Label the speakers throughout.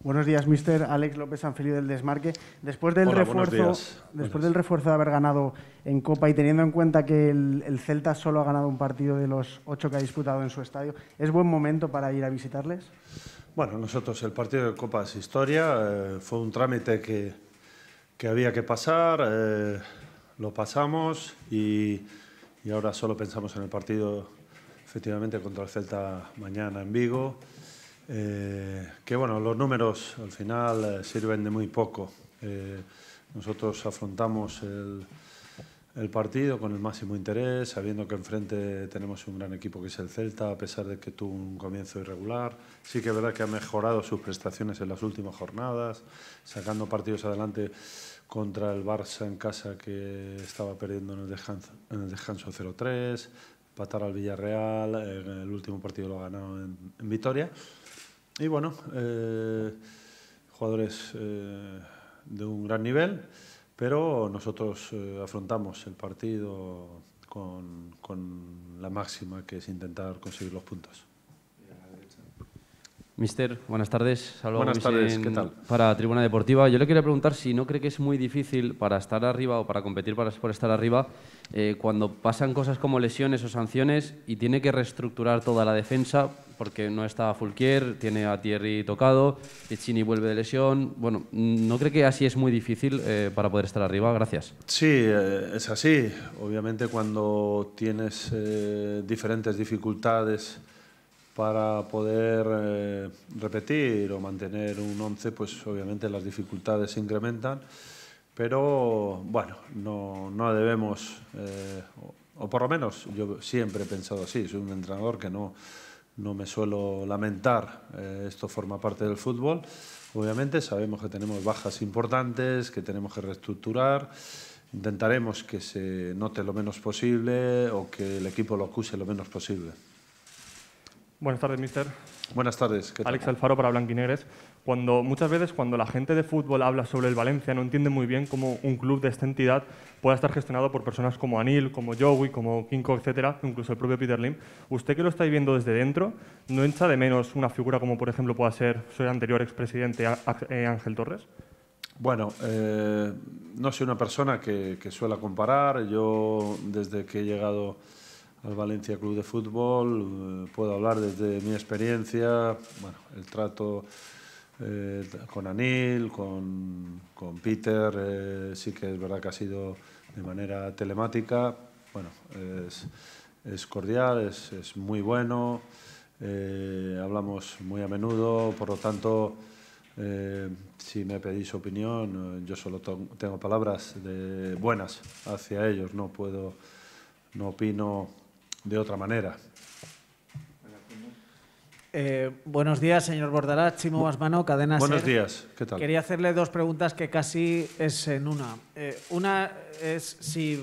Speaker 1: Buenos días, Mr. Alex López Sanfilio del Desmarque. Después del refuerzo, después del refuerzo de haber ganado en Copa y teniendo en cuenta que el, Celta solo ha ganado un partido de los ocho que ha disputado en su estadio, ¿es buen momento para ir a visitarles?
Speaker 2: Bueno, nosotros el partido de Copa es historia, eh, fue un trámite que, que había que pasar, eh, lo pasamos y, y ahora solo pensamos en el partido efectivamente contra el Celta mañana en Vigo. Eh, que bueno, los números al final eh, sirven de muy poco. Eh, nosotros afrontamos el, partido con el máximo interés, sabiendo que enfrente tenemos un gran equipo que es el Celta, a pesar de que tuvo un comienzo irregular. Sí que es verdad que ha mejorado sus prestaciones en las últimas jornadas, sacando partidos adelante contra el Barça en casa que estaba perdiendo en el descanso, en el descanso 0-3, empatar al Villarreal, el último partido lo ha ganado en, Vitoria. Y bueno, eh, jugadores eh, de un gran nivel, pero nosotros eh, afrontamos el partido con la máxima que es intentar conseguir los puntos.
Speaker 1: Mister, buenas tardes. Salvo buenas tardes, ¿qué tal? Para Tribuna Deportiva. Yo le quería preguntar si no cree que es muy difícil para estar arriba o para competir para, por estar arriba eh, cuando pasan cosas como lesiones o sanciones y tiene que reestructurar toda la defensa porque no está Fulquier, tiene a Thierry tocado, Chini vuelve de lesión. Bueno, ¿no cree que así es muy difícil eh, para poder estar arriba? Gracias.
Speaker 2: Sí, eh, es así. Obviamente cuando tienes diferentes dificultades para poder eh, repetir o mantener un 11, pues obviamente las dificultades se incrementan, pero bueno, no, no debemos, eh, o, por lo menos yo siempre he pensado así, soy un entrenador que no, no me suelo lamentar, eh, esto forma parte del fútbol, obviamente sabemos que tenemos bajas importantes, que tenemos que reestructurar, intentaremos que se note lo menos posible o que el equipo lo acuse lo menos posible. Buenas tardes, mister. Buenas tardes. Alex Alfaro para Blanquinegres. Cuando, muchas veces cuando la gente de fútbol habla sobre el Valencia no entiende muy bien cómo un club de esta entidad pueda estar gestionado por personas como Anil, como Joey, como Kinko, etcétera, incluso el propio Peter Lim. Usted que lo está viendo desde dentro, ¿no echa de menos una figura como por ejemplo pueda ser su anterior expresidente eh, Ángel Torres? Bueno, eh, no soy una persona que, que suela comparar. Yo desde que he llegado al Valencia Club de Fútbol. Eh, puedo hablar desde mi experiencia, bueno, el trato eh, con Anil, con, Peter, eh, sí que es verdad que ha sido de manera telemática. Bueno, es, cordial, es, muy bueno, hablamos muy a menudo, por lo tanto... si me pedís opinión, yo solo tengo palabras de buenas hacia ellos, no puedo, no opino de otra manera.
Speaker 1: Eh, buenos días, señor Bordalás, Chimo Basmano, Cadena Buenos días, ¿qué tal? Quería hacerle dos preguntas que casi es en una. Eh, una es si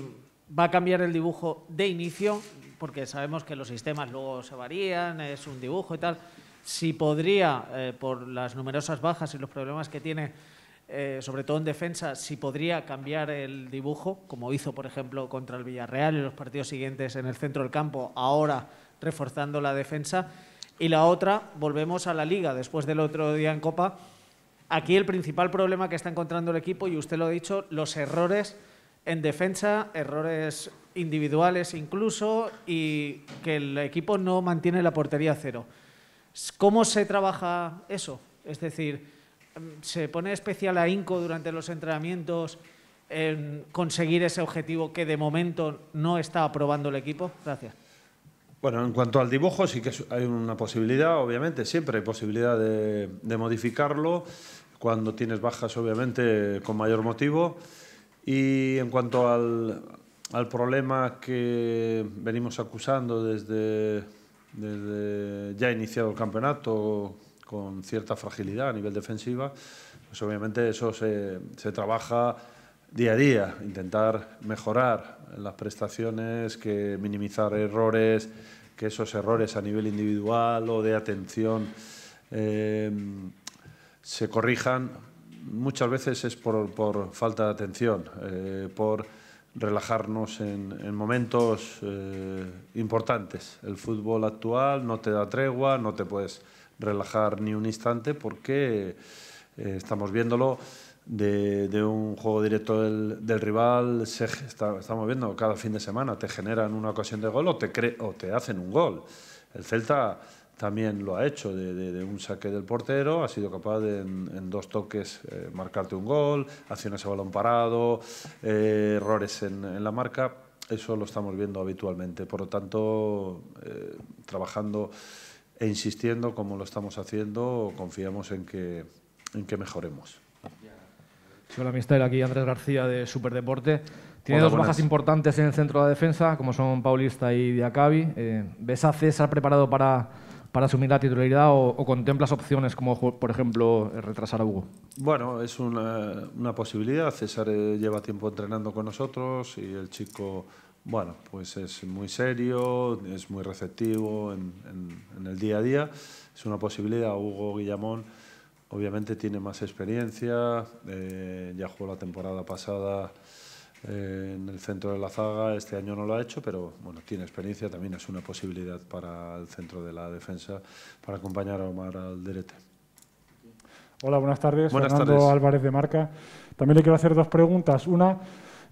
Speaker 1: va a cambiar el dibujo de inicio, porque sabemos que los sistemas luego se varían, es un dibujo y tal. Si podría, eh, por las numerosas bajas y los problemas que tiene, eh, sobre todo en defensa, si podría cambiar el dibujo, como hizo, por ejemplo, contra el Villarreal en los partidos siguientes en el centro del campo, ahora reforzando la defensa. Y la otra, volvemos a la liga después del otro día en Copa. Aquí el principal problema que está encontrando el equipo, y usted lo ha dicho, los errores en defensa, errores individuales incluso, y que el equipo no mantiene la portería cero. ¿Cómo se trabaja eso? Es decir, Em, se pone especial ahínco durante los entrenamientos en conseguir ese objetivo que de momento no está aprobando el equipo? Gracias.
Speaker 2: Bueno, en cuanto al dibujo, sí que hay una posibilidad, obviamente, siempre hay posibilidad de, modificarlo. Cuando tienes bajas, obviamente, con mayor motivo. Y en cuanto al, problema que venimos acusando desde ya iniciado el campeonato con cierta fragilidad a nivel defensiva, pues obviamente eso se, trabaja día a día, intentar mejorar las prestaciones, que minimizar errores, que esos errores a nivel individual o de atención eh, se corrijan. Muchas veces es por, falta de atención, eh, por relajarnos en, momentos eh, importantes. El fútbol actual no te da tregua, no te puedes relajar ni un instante porque eh, estamos viéndolo de, un juego directo del, rival, estamos viendo cada fin de semana, te generan una ocasión de gol o te, o te hacen un gol. El Celta también lo ha hecho de, un saque del portero, ha sido capaz de en, dos toques eh, marcarte un gol, acciones a balón parado, eh, errores en, la marca, eso lo estamos viendo habitualmente. Por lo tanto, trabajando e insistiendo como lo estamos haciendo, confiamos en que, en que mejoremos.
Speaker 1: Hola, mister. Aquí Andrés García de Superdeporte. Tiene dos bajas importantes en el centro de la defensa, como son Paulista y Diacabi. Eh, ¿Ves a César preparado para, para asumir la titularidad o, contemplas opciones como, por ejemplo, retrasar a Hugo?
Speaker 2: Bueno, es una, una posibilidad. César eh, lleva tiempo entrenando con nosotros y el chico bueno, pues es muy serio, es muy receptivo en, el día a día. Es una posibilidad. Hugo Guillamón obviamente tiene más experiencia, eh, ya jugó la temporada pasada eh, en el centro de la zaga, este año no lo ha hecho, pero bueno, tiene experiencia, también es una posibilidad para el centro de la defensa para acompañar a Omar Alderete. Hola, buenas tardes. Buenas Fernando Álvarez de Marca. También le quiero hacer dos preguntas. Una,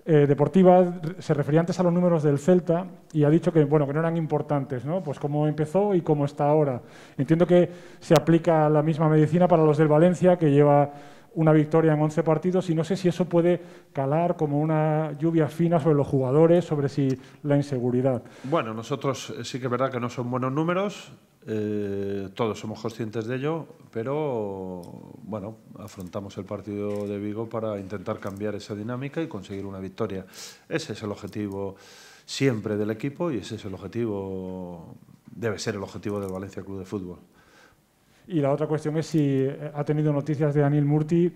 Speaker 2: eh, deportiva se refería antes a los números del Celta y ha dicho que, bueno, que no eran importantes, ¿no? Pues cómo empezó y cómo está ahora. Entiendo que se aplica la misma medicina para los del Valencia, que lleva una victoria en 11 partidos, y no sé si eso puede calar como una lluvia fina sobre los jugadores, sobre si la inseguridad. Bueno, nosotros eh, sí que es verdad que no son buenos números, eh, todos somos conscientes de ello, pero bueno, afrontamos el partido de Vigo para intentar cambiar esa dinámica y conseguir una victoria. Ese es el objetivo siempre del equipo y ese es el objetivo, debe ser el objetivo del Valencia Club de Fútbol. Y la otra cuestión es si eh, ha tenido noticias de Daniel Murti,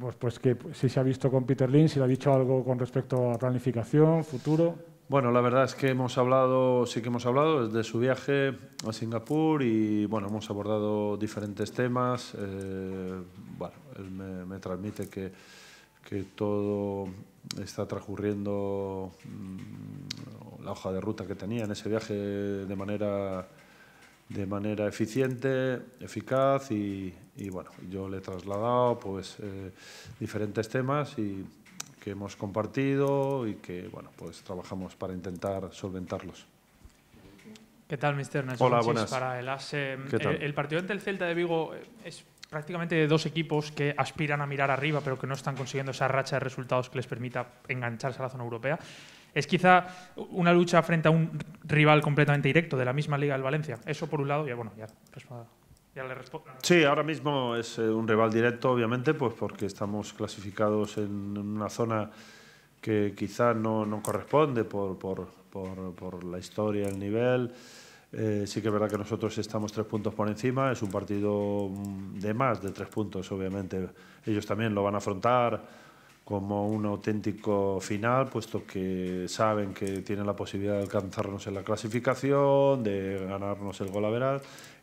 Speaker 2: pues, pues, que pues, si se ha visto con Peter Lynn, si le ha dicho algo con respecto a planificación, futuro. Bueno, la verdad es que hemos hablado, sí que hemos hablado desde su viaje a Singapur y bueno, hemos abordado diferentes temas. Eh, bueno, él me, transmite que, todo está transcurriendo mm, la hoja de ruta que tenía en ese viaje de manera, de manera eficiente, eficaz y, bueno, yo le he trasladado pues eh, diferentes temas y que hemos compartido y que, bueno, pues trabajamos para intentar solventarlos. ¿Qué tal, Mister Nacho? Hola, buenas. Para el, e eh, el, partido entre el Celta de Vigo es prácticamente de dos equipos que aspiran a mirar arriba, pero que no están consiguiendo esa racha de resultados que les permita engancharse a la zona europea. Es quizá una lucha frente a un rival completamente directo de la misma liga del Valencia. Eso por un lado, y bueno, ya respondo. Pues, Sí, ahora mismo es eh, un rival directo, obviamente, pues porque estamos clasificados en una zona que quizá no, corresponde por, la historia, el nivel. Eh, sí que es verdad que nosotros estamos tres puntos por encima, es un partido mm, de más de tres puntos, obviamente. Ellos también lo van a afrontar como un auténtico final, puesto que saben que tienen la posibilidad de alcanzarnos en la clasificación, de ganarnos el gol a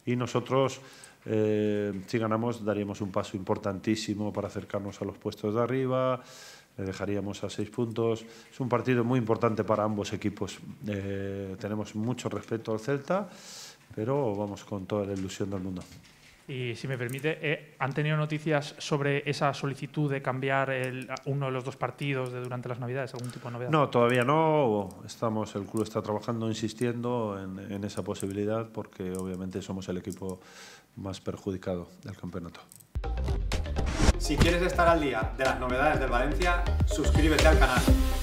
Speaker 2: y nosotros, eh, si ganamos, daríamos un paso importantísimo para acercarnos a los puestos de arriba, le dejaríamos a seis puntos. Es un partido muy importante para ambos equipos. Eh, tenemos mucho respeto al Celta, pero vamos con toda la ilusión del mundo. Y si me permite, eh, ¿han tenido noticias sobre esa solicitud de cambiar uno de los dos partidos de durante las Navidades? ¿Algún tipo de novedad? No, todavía no. Estamos, el club está trabajando, insistiendo en, esa posibilidad porque obviamente somos el equipo más perjudicado del campeonato.
Speaker 1: Si quieres estar al día de las novedades del Valencia, suscríbete al canal.